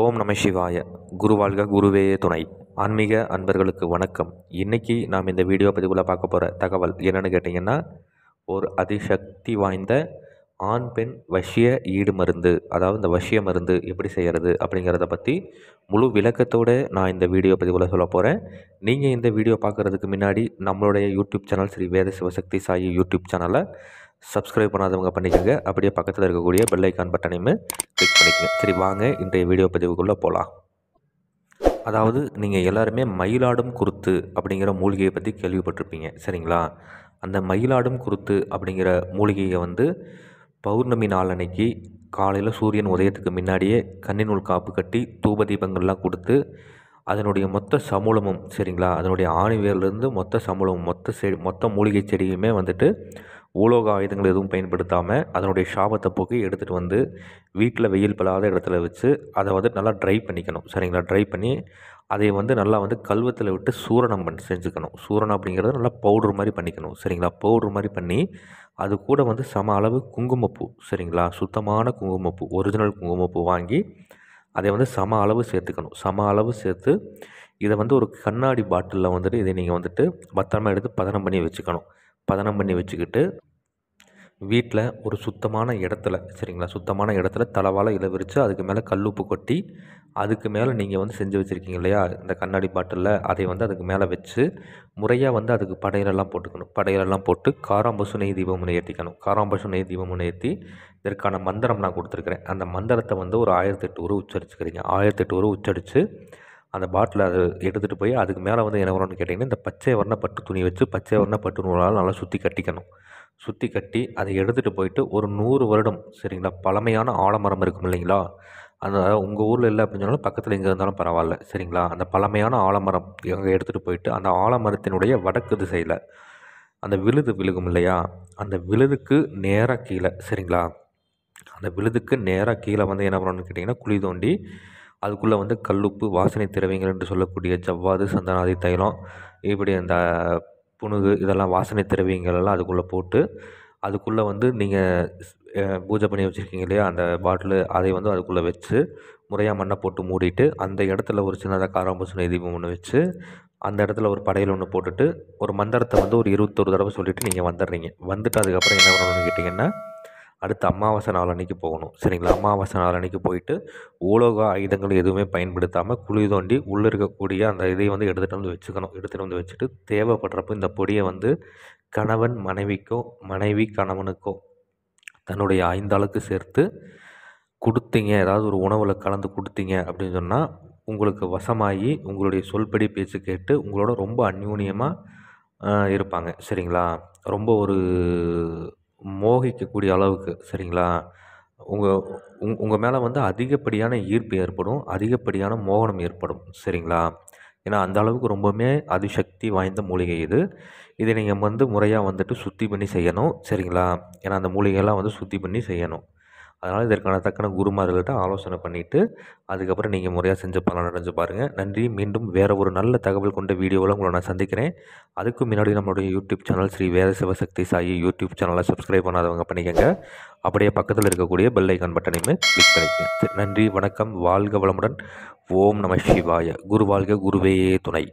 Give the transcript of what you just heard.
ஓம் நம சிவாய குருவாழ்க குருவே துணை ஆன்மீக அன்பர்களுக்கு வணக்கம் இன்றைக்கி நாம் இந்த வீடியோ பதிவில் பார்க்க போகிற தகவல் என்னென்னு கேட்டிங்கன்னா ஒரு அதிசக்தி வாய்ந்த ஆண் பெண் வசிய ஈடு மருந்து அதாவது இந்த வசிய மருந்து எப்படி செய்கிறது அப்படிங்கிறத பற்றி முழு விளக்கத்தோடு நான் இந்த வீடியோ பதிவில் சொல்ல போகிறேன் நீங்கள் இந்த வீடியோ பார்க்குறதுக்கு முன்னாடி நம்மளுடைய YouTube channel Shri Veda Sivasakthi Sai YouTube சேனலை சப்ஸ்கிரைப் பண்ணாதவங்க பண்ணிக்கோங்க அப்படியே பக்கத்தில் இருக்கக்கூடிய பெல் ஐக்கான் பட்டனையுமே கிளிக் பண்ணிக்கோங்க சரி வாங்க இன்றைய வீடியோ பதிவுக்குள்ளே போகலாம் அதாவது நீங்கள் எல்லாருமே மயிலாடும் குருத்து அப்படிங்கிற மூலிகையை பற்றி கேள்விப்பட்டிருப்பீங்க சரிங்களா அந்த மயிலாடும் குருத்து அப்படிங்கிற மூலிகையை வந்து பௌர்ணமி நாள் அன்னைக்கு காலையில் சூரியன் உதயத்துக்கு முன்னாடியே கண்ணினுள் காப்பு கட்டி தூப தீபங்கள்லாம் கொடுத்து அதனுடைய மொத்த சமூலமும் சரிங்களா அதனுடைய ஆணிவேர்லேருந்து மொத்த சமூலமும் மொத்த செடி மொத்த மூலிகை செடியுமே வந்துட்டு உலோக ஆயுதங்கள் எதுவும் பயன்படுத்தாமல் அதனுடைய சாபத்தை போக்கி எடுத்துகிட்டு வந்து வீட்டில் வெயில் படாத இடத்துல வச்சு அதை வந்து நல்லா ட்ரை பண்ணிக்கணும் சரிங்களா ட்ரை பண்ணி அதை வந்து நல்லா வந்து கல்வத்தில் விட்டு சூரணம் பண்ணி செஞ்சுக்கணும் சூரணம் அப்படிங்கிறத நல்லா பவுடர் மாதிரி பண்ணிக்கணும் சரிங்களா பவுடர் மாதிரி பண்ணி அது கூட வந்து சம அளவு குங்குமப்பூ சரிங்களா சுத்தமான குங்குமப்பூ ஒரிஜினல் குங்குமப்பூ வாங்கி அதை வந்து சம அளவு சேர்த்துக்கணும் சம அளவு சேர்த்து இதை வந்து ஒரு கண்ணாடி பாட்டிலில் வந்துட்டு இதை நீங்கள் வந்துட்டு பத்திரமா எடுத்து பதனம் பண்ணி வச்சுக்கணும் பதனம் பண்ணி வச்சுக்கிட்டு வீட்டில் ஒரு சுத்தமான இடத்துல சரிங்களா சுத்தமான இடத்துல தலவாழை இலை விரித்து அதுக்கு மேலே கல்லுப்பு கொட்டி அதுக்கு மேலே நீங்கள் வந்து செஞ்சு வச்சுருக்கீங்க இல்லையா இந்த கண்ணாடி பாட்டிலில் அதை வந்து அதுக்கு மேலே வச்சு முறையாக வந்து அதுக்கு படையிலெல்லாம் போட்டுக்கணும் படையிலெல்லாம் போட்டு காராம்பசு நெய் தீபம் ஏற்றிக்கணும் காராம்பசு நெய் தீபம் ஏற்றி இதற்கான மந்திரம் நான் கொடுத்துருக்குறேன் அந்த மந்திரத்தை வந்து ஒரு ஆயிரத்தெட்டு ஊரை உச்சரிச்சுக்கிறீங்க ஆயிரத்தெட்டு ஊரை உச்சரித்து அந்த பாட்டில் அதை எடுத்துகிட்டு போய் அதுக்கு மேலே வந்து என்ன வரணும்னு கேட்டிங்கன்னா இந்த பச்சை வர்ண பட்டு துணி வச்சு பச்சை வர்ண பட்டு நூலால் நல்லா சுற்றி கட்டிக்கணும் சுற்றி கட்டி அதை எடுத்துகிட்டு போயிட்டு ஒரு நூறு வருடம் சரிங்களா பழமையான ஆலமரம் இருக்கும் இல்லைங்களா அந்த உங்கள் ஊரில் இல்லை அப்படின்னு சொன்னாலும் பக்கத்தில் எங்கே இருந்தாலும் பரவாயில்ல சரிங்களா அந்த பழமையான ஆலமரம் அங்கே எடுத்துகிட்டு போயிட்டு அந்த ஆலமரத்தினுடைய வடக்கு திசையில் அந்த விழுது விழுகும் இல்லையா அந்த விழுதுக்கு நேராக கீழே சரிங்களா அந்த விழுதுக்கு நேராக கீழே வந்து என்ன பண்ணணும்னு கேட்டிங்கன்னா குழி தோண்டி அதுக்குள்ளே வந்து கல்லுப்பு வாசனை திரவியங்கள் என்று சொல்லக்கூடிய ஜவ்வாது சந்தனாதி தைலம் இப்படி அந்த புனுகு இதெல்லாம் வாசனை திரவியங்கள் எல்லாம் அதுக்குள்ளே போட்டு அதுக்குள்ளே வந்து நீங்கள் பூஜை பண்ணி வச்சுருக்கீங்க இல்லையா அந்த பாட்டில் அதை வந்து அதுக்குள்ளே வச்சு முறையாக மண்ணை போட்டு மூடிட்டு அந்த இடத்துல ஒரு சின்னதாக காராம்பூசணி தீபம் ஒன்று வச்சு அந்த இடத்துல ஒரு படையில் ஒன்று போட்டுட்டு ஒரு மந்திரத்தை வந்து ஒரு இருபத்தொரு தடவை சொல்லிவிட்டு நீங்கள் வந்துடுறீங்க வந்துட்டு அதுக்கப்புறம் என்ன பண்ணணும்னு கேட்டிங்கன்னா அடுத்து அமாவாசை நாள் அன்றைக்கி போகணும் சரிங்களா அமாவாசை நாள் அன்றைக்கி போயிட்டு உலோக ஆயுதங்கள் எதுவுமே பயன்படுத்தாமல் குழி தோண்டி உள்ளே இருக்கக்கூடிய அந்த இதை வந்து எடுத்துகிட்டு வந்து வச்சுக்கணும் எடுத்துகிட்டு வந்து வச்சுட்டு தேவைப்படுறப்போ இந்த பொடியை வந்து கணவன் மனைவிக்கோ மனைவி கணவனுக்கோ தன்னுடைய ஐந்தாளுக்கு சேர்த்து கொடுத்தீங்க ஏதாவது ஒரு உணவில் கலந்து கொடுத்தீங்க அப்படின்னு சொன்னால் உங்களுக்கு வசமாகி உங்களுடைய சொல்படி பேச்சு கேட்டு உங்களோட ரொம்ப அந்யூன்யமாக இருப்பாங்க சரிங்களா ரொம்ப ஒரு மோகிக்கக்கூடிய அளவுக்கு சரிங்களா உங்கள் உங் உங்கள் மேலே வந்து அதிகப்படியான ஈர்ப்பு ஏற்படும் அதிகப்படியான மோகனம் ஏற்படும் சரிங்களா ஏன்னா அந்த அளவுக்கு ரொம்பவுமே அதிசக்தி வாய்ந்த மூலிகை இது இதை நீங்கள் வந்து முறையாக வந்துட்டு சுத்தி பண்ணி செய்யணும் சரிங்களா ஏன்னா அந்த மூலிகையெல்லாம் வந்து சுத்தி பண்ணி செய்யணும் அதனால் இதற்கான தக்கன குருமார்கள்ட்ட ஆலோசனை பண்ணிவிட்டு அதுக்கப்புறம் நீங்கள் முறையாக செஞ்ச பலன் அடைஞ்சு பாருங்கள் நன்றி மீண்டும் வேறு ஒரு நல்ல தகவல் கொண்ட வீடியோவில் உங்களை நான் சந்திக்கிறேன் அதுக்கு முன்னாடி நம்மளுடைய YouTube channel Shri Veda Sivasakthi Sai YouTube சேனலை சப்ஸ்கிரைப் பண்ணாதவங்க பண்ணிக்கோங்க அப்படியே பக்கத்தில் இருக்கக்கூடிய பெல் ஐக்கான் பட்டனையுமே கிளிக் பண்ணிக்கோங்க நன்றி வணக்கம் வாழ்க வளமுடன் ஓம் நம சிவாய குரு வாழ்க குருவே துணை